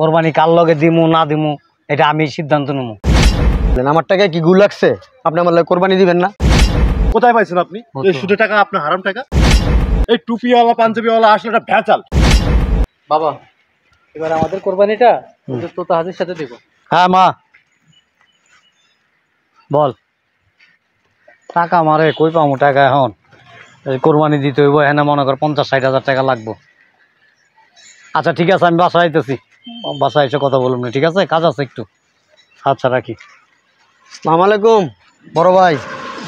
কোরবানি কার লগে দিমু না দিমু এটা আমি সিদ্ধান্ত নেবো আমার টাকায় কি গু লাগছে আপনি আমার কোরবানি দিবেন না কোথায় পাইছেন আপনি এই সুদে টাকা আপনার হারাম টাকা এই টুপিওয়ালা পাঞ্জাবিওয়ালা আসলে এটা ভেজাল বাবা এবার আমাদের কোরবানিটা তোতা হাজির সাথে দেব হ্যাঁ মা বল টাকা মারে কই পামু টাকা এখন কোরবানি দিতে হইব এখানে মনে কর পঞ্চাশ ষাট হাজার টাকা লাগবো আচ্ছা ঠিক আছে আমি বাসায় আইতেছি বাসায় এসে কথা বলুন না ঠিক আছে কাজ আছে একটু আচ্ছা রাখি সালাম আলাইকুম বড় ভাই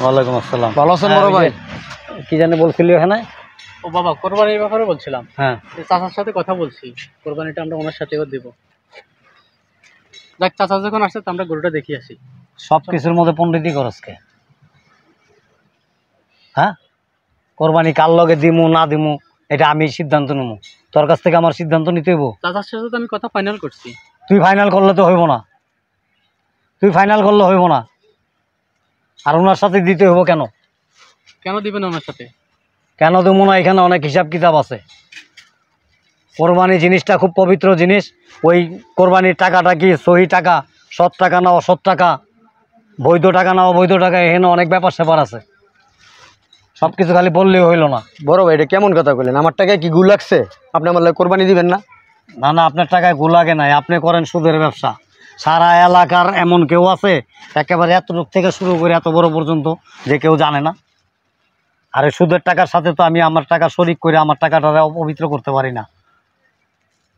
ওয়ালাইকুম আসসালাম ভালো আছেন বড় হ্যাঁ, ভাই কি জানি বলছিলি এখানে ও বাবা কোরবানির ব্যাপারে বলছিলাম হ্যাঁ চাচার সাথে কথা বলছি কোরবানিটা আমরা ওনার সাথে দেবো দেখ চাচা যখন আসছে আমরা গরুটা দেখি আসি সব কিছুর মধ্যে পণ্ডিতই করসকে হ্যাঁ কোরবানি কার লগে দিমু না দিমু এটা আমি সিদ্ধান্ত নেবো তোর কাছ থেকে আমার সিদ্ধান্ত নিতে হইব দাদার সাথে তো আমি কথা ফাইনাল করছি তুই ফাইনাল করলে তো হইব না তুই ফাইনাল করলে হইব না আর ওনার সাথে দিতে হইব কেন কেন দিবেন ওনার সাথে কেন দেবো না এখানে অনেক হিসাব কিতাব আছে কোরবানি জিনিসটা খুব পবিত্র জিনিস ওই কোরবানির টাকাটা কি সহি টাকা সৎ টাকা না অসৎ টাকা বৈধ টাকা না অবৈধ টাকা এখানে অনেক ব্যাপার স্যাপার আছে সবকিছু খালি বললেই হইলো না বড় ভাই এটা কেমন কথা বললেন আমার টাকায় কি গু লাগছে আপনি আমার লাগে কোরবানি দিবেন না না না আপনার টাকায় গু লাগে নাই আপনি করেন সুদের ব্যবসা সারা এলাকার এমন কেউ আছে একেবারে এত লোক থেকে শুরু করে এত বড় পর্যন্ত যে কেউ জানে না আর এই সুদের টাকার সাথে তো আমি আমার টাকা শরিক করে আমার টাকাটা অপবিত্র করতে পারি না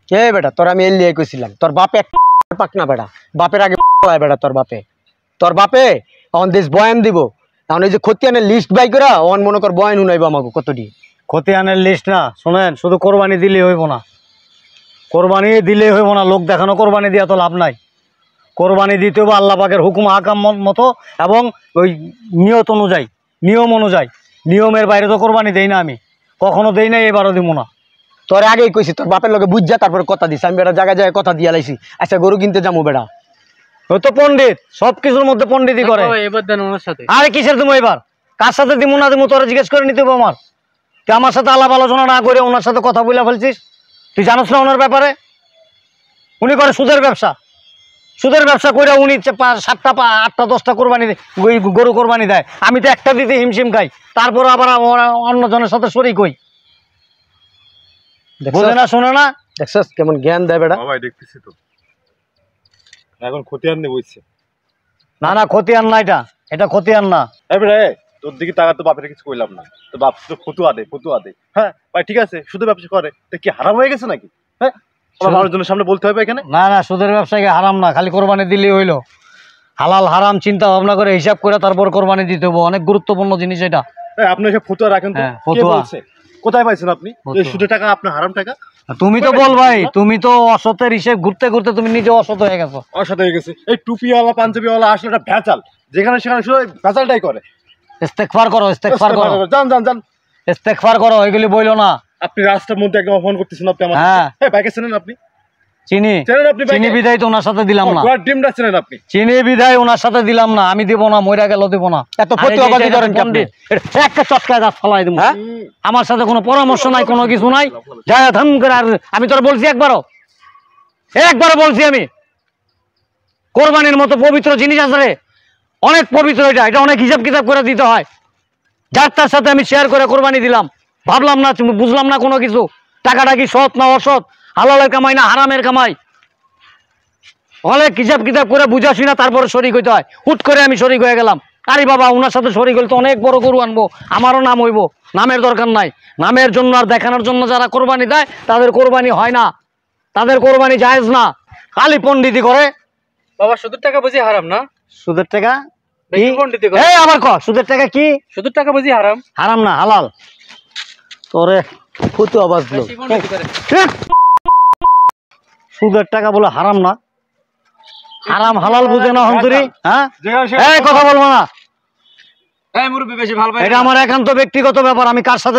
কে বেটা তোর আমি এলিয়ে কইছিলাম তোর বাপে পাক না বেটা বাপের আগে বেটা তোর বাপে তোর বাপে অন দিস বয়ান দিব তাহলে এই যে খতিয়ানের লিস্ট বাই করা অন মনে কর বয়ন হুনাইবো আমাকে কতটি খতিয়ানের লিস্ট না শোনেন শুধু কোরবানি দিলে হইব না কোরবানি দিলে হইব না লোক দেখানো কোরবানি দিয়ে তো লাভ নাই কোরবানি দিতে হবে আল্লাহ পাকের হুকুম হাকাম মতো এবং ওই নিয়ত অনুযায়ী নিয়ম অনুযায়ী নিয়মের বাইরে তো কোরবানি দেই না আমি কখনো দেই না এবারও দিব না তোর আগেই কইছি তোর বাপের লোকে বুঝ যা তারপরে কথা দিছি আমি বেড়া জায়গায় জায়গায় কথা দিয়ে লাইছি আচ্ছা গরু কিনতে যাবো বেড়া তো সবকিছুর মধ্যে করে আরে কিসের তুমি এবার কার সাথে দিমু না দিমু তোরা জিজ্ঞেস করে নিতে আমার তুই আমার সাথে আলাপ আলোচনা না করে ওনার সাথে কথা বলে ফেলছিস তুই না ওনার ব্যাপারে উনি করে সুদের ব্যবসা সুদের ব্যবসা করে উনি সাতটা পা আটটা দশটা কোরবানি গরু কোরবানি দেয় আমি তো একটা দিতে হিমশিম খাই তারপর আবার অন্যজনের সাথে সরি কই বোঝে না শোনে না দেখছ কেমন জ্ঞান দেয় বেটা দেখতেছি তো এখন খতিয়ান বইছে না না খতিয়ান না এটা এটা খতিয়ান না এবারে তোর দিকে টাকা তো বাপের কিছু কইলাম না তো বাপ তো ফতুয়া ফতুয়া হ্যাঁ ভাই ঠিক আছে শুধু ব্যবসা করে কি হারাম হয়ে গেছে নাকি হ্যাঁ সামনে বলতে হবে এখানে না না সুদের ব্যবসাকে হারাম না খালি কোরবানি দিলেই হইলো হালাল হারাম চিন্তা ভাবনা করে হিসাব করে তারপর কোরবানি দিতে হবে অনেক গুরুত্বপূর্ণ জিনিস এটা আপনি সব ফতুয়া রাখেন হ্যাঁ, কোথায় পাইছেন আপনি সুদের টাকা আপনার হারাম টাকা তুমি তো বল ভাই তুমি তো অসতের হিসেব ঘুরতে ঘুরতে তুমি নিজে অসত হয়ে গেছো অসত হয়ে গেছি এই টুপিওয়ালা পাঞ্জাবিওয়ালা আসলে একটা ভেজাল যেখানে সেখানে শুধু ভেজালটাই করে ইস্তেকফার করো ইস্তেকফার করো জান জান জান ইস্তেকফার করো এগুলি বইলো না আপনি রাস্তার মধ্যে একদম অপমান করতেছেন আপনি আমার হ্যাঁ বাইকে চেনেন আপনি চিনি চিনি তো ওনার সাথে দিলাম না আপনি চিনি ওনার সাথে দিলাম না আমি না মইরা গেল দেব না এত প্রতিবাদী করেন একটা চটকায় ফলাই দেব হ্যাঁ? আমার সাথে কোনো পরামর্শ নাই কোনো কিছু নাই করে আর আমি তোর বলছি একবারও একবারও বলছি আমি কোরবানির মতো পবিত্র জিনিস আছে অনেক পবিত্র এটা এটা অনেক হিসাব কিতাব করে দিতে হয় যার তার সাথে আমি শেয়ার করে কোরবানি দিলাম ভাবলাম না বুঝলাম না কোনো কিছু টাকাটা কি সৎ না অসৎ হালালের কামাই না হারামের কামাই অনেক হিসাব কিতাব করে বুঝাছি না তারপরে শরিক হইতে হয় হুট করে আমি শরিক হয়ে গেলাম আরে বাবা ওনার সাথে শরিক হইলে তো অনেক বড় গরু আনবো আমারও নাম হইব নামের দরকার নাই নামের জন্য আর দেখানোর জন্য যারা কোরবানি দেয় তাদের কোরবানি হয় না তাদের কোরবানি জায়েজ না খালি পণ্ডিতি করে বাবা সুদের টাকা বুঝি হারাম না সুদের টাকা এই আবার ক সুদের টাকা কি সুদের টাকা বুঝি হারাম হারাম না হালাল তোরে ফুতু আবাজ সুদের টাকা বলে হারাম না হারাম হালাল বুঝে না হন্তরি হ্যাঁ কথা বলবো না আমি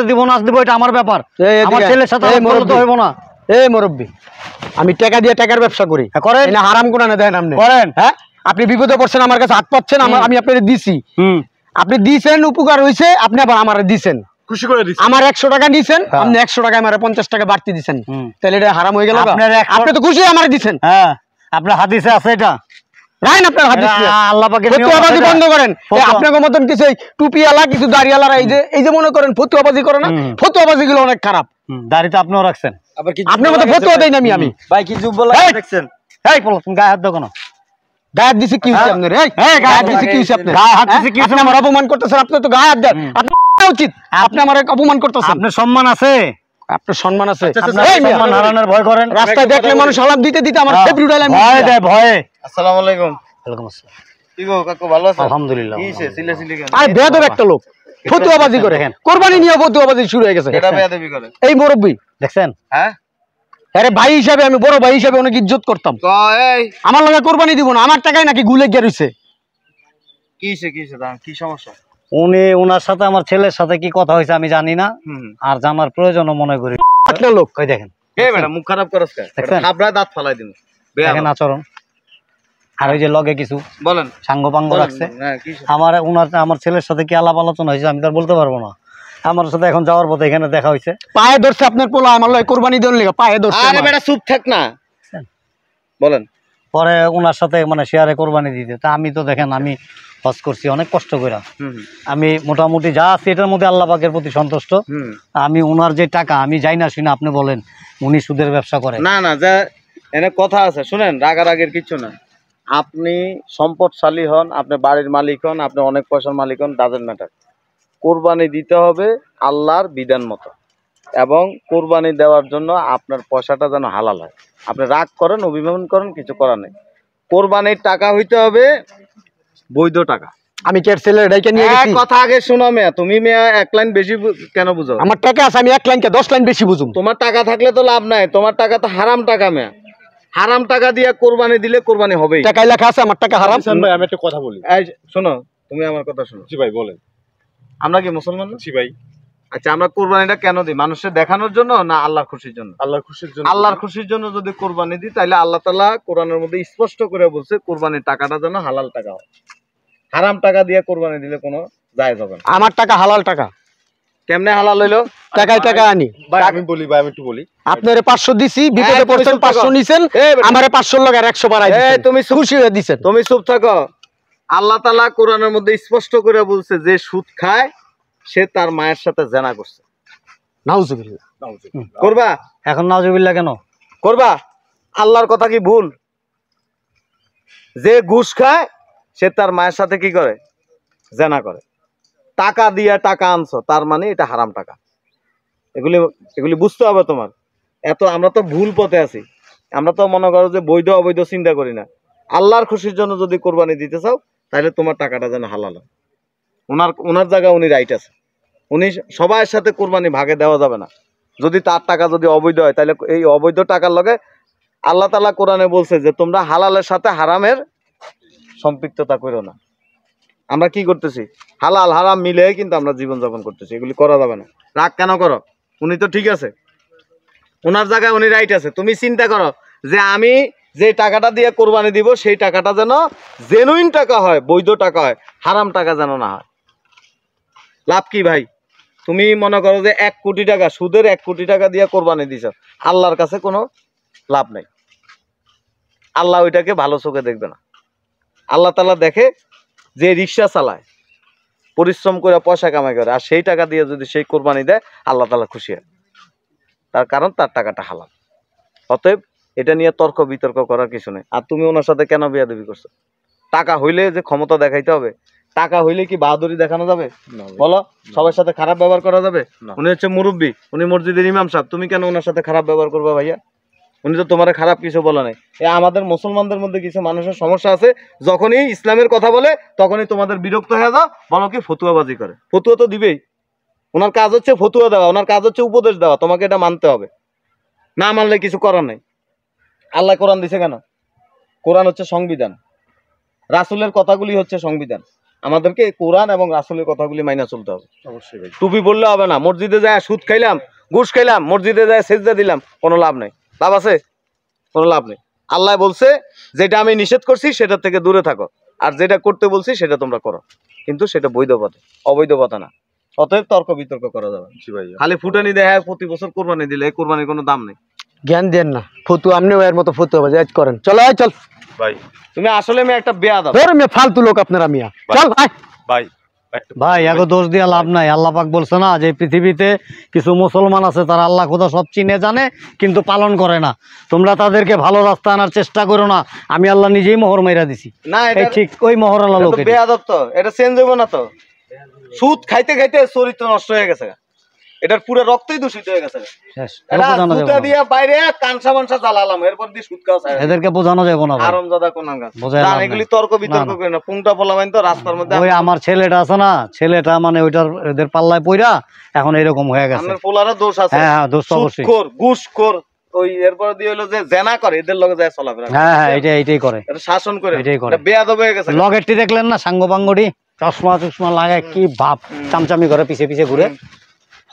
দিয়ে ব্যবসা করি হ্যাঁ, আপনি করেন হ্যাঁ আপনি বিপদে পড়ছেন আমার কাছে হাত পাচ্ছেন আমি আপনি দিছি আপনি দিয়েছেন উপকার হয়েছে আপনি আবার আমার দিছেন হ্যাঁ। হ্যাঁ, ফতুয়াবাজি আপনার করেন গুলো অনেক খারাপ দাড়ি আপনিও রাখছেন আপনার মতো ফতুয়া দেয় না আমি আমি ভাই গায়ে হাত দাও গায়ে হ্যাঁ। কি হইছে আপনার দিছে কি অপমান করতেছেন আপনি তো গায়ে হাত দেন থাকা উচিত আপনি আমার অপমান করতেছেন আপনার সম্মান আছে আচ্ছা, হ্যাঁ। এই হ্যাঁ ভাই হিসাবে আমি বড় ভাই হিসাবে অনেক ইজ্জত করতাম আমার লগে কোরবানি দিব না আমার টাকায় নাকি গুলে গিয়ে কি সমস্যা উনি ওনার সাথে আমার ছেলের সাথে কি কথা হয়েছে আমি জানি না আর জানার প্রয়োজনও মনে করি লোক দেখেন মুখ খারাপ করস দাঁত ফালাই দিন দেখেন আচরণ আর ওই যে লগে কিছু বলেন সাঙ্গ পাঙ্গ রাখছে হ্যাঁ, আমার ওনার আমার ছেলের সাথে কি আলাপ আলোচনা হয়েছে আমি তার বলতে পারবো না আমার সাথে এখন যাওয়ার পথে এখানে দেখা হয়েছে পায়ে ধরছে আপনার পোলা আমার লয় কোরবানি দেওয়ার লেগে পায়ে ধরছে আরে বেটা চুপ থাক না বলেন পরে ওনার সাথে মানে শেয়ারে কোরবানি দিতে তা আমি তো দেখেন আমি হজ করছি অনেক কষ্ট করে আমি মোটামুটি যা আছি এটার মধ্যে আল্লাহবাগের প্রতি সন্তুষ্ট আমি ওনার যে টাকা আমি যাই না শুনে আপনি বলেন উনি সুদের ব্যবসা করে না না যা এনে কথা আছে শুনেন রাগারাগের কিছু না আপনি সম্পদশালী হন আপনি বাড়ির মালিক হন আপনি অনেক পয়সার মালিক হন দাদের ম্যাটার কোরবানি দিতে হবে আল্লাহর বিধান মতো এবং কোরবানি দেওয়ার জন্য আপনার পয়সাটা যেন হালাল হয় আপনি রাগ করেন অভিভাবন করেন কিছু করার নেই কোরবানির টাকা হইতে হবে বৈধ টাকা আমি কি ছেলের ডাইকে নিয়ে গেছি কথা আগে শোনো মেয়া তুমি মেয়া এক লাইন বেশি কেন বুঝো আমার টাকা আছে আমি এক লাইন কে 10 লাইন বেশি বুঝুম তোমার টাকা থাকলে তো লাভ নাই তোমার টাকা তো হারাম টাকা মেয়া হারাম টাকা দিয়ে কোরবানি দিলে কোরবানি হবেই টাকায় লেখা আছে আমার টাকা হারাম ভাই আমি একটা কথা বলি এই শোনো তুমি আমার কথা শোনো জি ভাই বলেন আমরা কি মুসলমান না জি ভাই আচ্ছা আমরা কোরবানিটা কেন দিই মানুষের দেখানোর জন্য না আল্লাহর খুশির জন্য আল্লাহর খুশির জন্য আল্লাহর খুশির জন্য যদি কোরবানি দিই তাহলে আল্লাহ তালা কোরআনের মধ্যে স্পষ্ট করে বলছে কোরবানির টাকাটা যেন হালাল টাকা হয় হারাম টাকা দিয়ে কোরবানি দিলে কোনো যায় যাবে না আমার টাকা হালাল টাকা কেমনে হালাল হইলো টাকায় টাকা আনি আমি বলি ভাই আমি একটু বলি আপনারে 500 দিছি বিপদে পড়ছেন 500 নিছেন আমারে 500 লাগার 100 বাড়াই তুমি খুশি হয়ে দিছেন তুমি চুপ থাকো আল্লাহ তাআলা কোরআনের মধ্যে স্পষ্ট করে বলছে যে সুদ খায় সে তার মায়ের সাথে জেনা করছে নাউজুবিল্লা করবা এখন নাউজুবিল্লা কেন করবা আল্লাহর কথা কি ভুল যে ঘুষ খায় সে তার মায়ের সাথে কি করে জেনা করে টাকা দিয়ে টাকা আনছো তার মানে এটা হারাম টাকা এগুলি এগুলি বুঝতে হবে তোমার এত আমরা তো ভুল পথে আছি আমরা তো মনে করো যে বৈধ অবৈধ চিন্তা করি না আল্লাহর খুশির জন্য যদি কোরবানি দিতে চাও তাহলে তোমার টাকাটা যেন হালাল হয় ওনার ওনার জায়গায় উনি রাইট আছে উনি সবাইয়ের সাথে কোরবানি ভাগে দেওয়া যাবে না যদি তার টাকা যদি অবৈধ হয় তাহলে এই অবৈধ টাকার লগে আল্লাহ তালা কোরআনে বলছে যে তোমরা হালালের সাথে হারামের সম্পৃক্ততা করো না আমরা কি করতেছি হালাল হারাম মিলে কিন্তু আমরা জীবনযাপন করতেছি এগুলি করা যাবে না রাগ কেন করো উনি তো ঠিক আছে ওনার জায়গায় উনি রাইট আছে তুমি চিন্তা করো যে আমি যে টাকাটা দিয়ে কোরবানি দিব সেই টাকাটা যেন জেনুইন টাকা হয় বৈধ টাকা হয় হারাম টাকা যেন না হয় লাভ কি ভাই তুমি মনে করো যে এক কোটি টাকা সুদের এক কোটি টাকা দিয়ে কোরবানি দিছ আল্লাহর কাছে কোনো লাভ নাই আল্লাহ ওইটাকে ভালো চোখে দেখবে না আল্লাহ তালা দেখে যে রিক্সা চালায় পরিশ্রম করে পয়সা কামাই করে আর সেই টাকা দিয়ে যদি সেই কোরবানি দেয় আল্লাহ তালা খুশি হয় তার কারণ তার টাকাটা হালাল অতএব এটা নিয়ে তর্ক বিতর্ক করার কিছু নেই আর তুমি ওনার সাথে কেন বিয়া দেবী করছো টাকা হইলে যে ক্ষমতা দেখাইতে হবে টাকা হইলে কি বাহাদুরি দেখানো যাবে বলো সবার সাথে খারাপ ব্যবহার করা যাবে উনি হচ্ছে মুরব্বী উনি মসজিদের ইমাম সাহেব তুমি কেন ওনার সাথে খারাপ ব্যবহার করবে ভাইয়া উনি তো তোমার খারাপ কিছু বলে নাই এ আমাদের মুসলমানদের মধ্যে কিছু মানুষের সমস্যা আছে যখনই ইসলামের কথা বলে তখনই তোমাদের বিরক্ত হয়ে যাও বলো কি ফতুয়াবাজি করে ফতুয়া তো দিবেই ওনার কাজ হচ্ছে ফতুয়া দেওয়া ওনার কাজ হচ্ছে উপদেশ দেওয়া তোমাকে এটা মানতে হবে না মানলে কিছু করার নেই আল্লাহ কোরআন দিছে কেন কোরআন হচ্ছে সংবিধান রাসুলের কথাগুলি হচ্ছে সংবিধান আমাদেরকে কোরআন এবং রাসুলের কথাগুলি মাইনা চলতে হবে অবশ্যই টুপি বললে হবে না মসজিদে যায় সুদ খাইলাম ঘুষ খাইলাম মসজিদে যায় সেজদা দিলাম কোনো লাভ নেই লাভ আছে কোনো লাভ নেই আল্লাহ বলছে যেটা আমি নিষেধ করছি সেটা থেকে দূরে থাকো আর যেটা করতে বলছি সেটা তোমরা করো কিন্তু সেটা বৈধ পথে অবৈধ পথে না অতএব তর্ক বিতর্ক করা যাবে খালি ফুটানি দেখা প্রতি বছর কোরবানি দিলে এই কোরবানির কোনো দাম নেই জ্ঞান দেন না ফতু আপনি ওয়ের মতো ফতু হবে যাই করেন চলো আয় চল ভাই তুমি আসলে আমি একটা বেয়াদব ধর আমি ফালতু লোক আপনারা মিয়া চল আয় ভাই ভাই এগো দোষ দিয়া লাভ নাই আল্লাহ পাক বলছে না যে পৃথিবীতে কিছু মুসলমান আছে তারা আল্লাহ খোদা সব চিনে জানে কিন্তু পালন করে না তোমরা তাদেরকে ভালো রাস্তা আনার চেষ্টা করো না আমি আল্লাহ নিজেই মোহর মাইরা দিছি না এটা ঠিক ওই মোহর আল্লাহ লোক বেয়াদব তো এটা চেঞ্জ হইব না তো সুদ খাইতে খাইতে চরিত্র নষ্ট হয়ে গেছে এটার পুরো রক্তই দূষিত হয়ে গেছে এটা মানে হ্যাঁ, হ্যাঁ, করে এদের চলাফেরা হ্যাঁ, হ্যাঁ করে শাসন করে করে হয়ে গেছে লগেরটি দেখলেন না সাঙ্গ বাঙ্গটি চশমা চশমা লাগায় কি ভাব চামচামি করে পিছে পিছে ঘুরে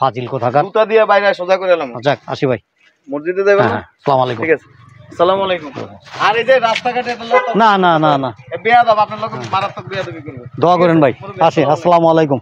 ফাজিল কোথাকার জুতা দিয়ে বাইরে সোজা করে এলাম যাক আসি ভাই মসজিদে দেবেন আসসালামু হ্যাঁ, হ্যাঁ, আলাইকুম ঠিক আছে আসসালামু আলাইকুম আর এই যে রাস্তাঘাটে না না না না বেয়াদব আপনার লোক মারাত্মক করবে দোয়া করেন ভাই আসি আসসালামু আলাইকুম